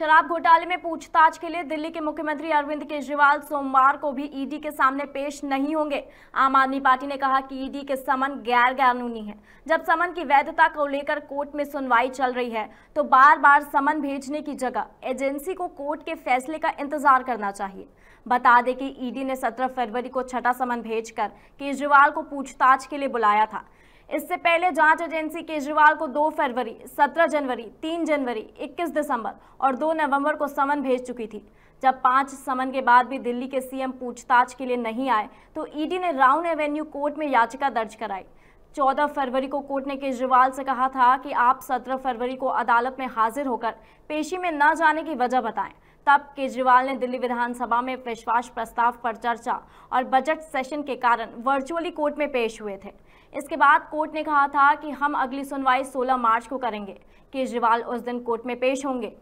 शराब घोटाले में पूछताछ के लिए दिल्ली के मुख्यमंत्री अरविंद केजरीवाल सोमवार को भी ईडी के सामने पेश नहीं होंगे आम आदमी पार्टी ने कहा कि ईडी के समन गैर कानूनी है जब समन की वैधता को लेकर कोर्ट में सुनवाई चल रही है तो बार बार समन भेजने की जगह एजेंसी को कोर्ट के फैसले का इंतजार करना चाहिए बता दें कि ईडी ने सत्रह फरवरी को छठा समन भेजकर केजरीवाल को पूछताछ के लिए बुलाया था इससे पहले जांच एजेंसी केजरीवाल को 2 फरवरी 17 जनवरी 3 जनवरी 21 दिसंबर और 2 नवंबर को समन भेज चुकी थी जब पांच समन के बाद भी दिल्ली के सीएम पूछताछ के लिए नहीं आए तो ईडी ने राउन एवेन्यू कोर्ट में याचिका दर्ज कराई 14 फरवरी को कोर्ट ने केजरीवाल से कहा था कि आप 17 फरवरी को अदालत में हाजिर होकर पेशी में न जाने की वजह बताएं तब केजरीवाल ने दिल्ली विधानसभा में विश्वास प्रस्ताव पर चर्चा और बजट सेशन के कारण वर्चुअली कोर्ट में पेश हुए थे इसके बाद कोर्ट ने कहा था कि हम अगली सुनवाई 16 मार्च को करेंगे केजरीवाल उस दिन कोर्ट में पेश होंगे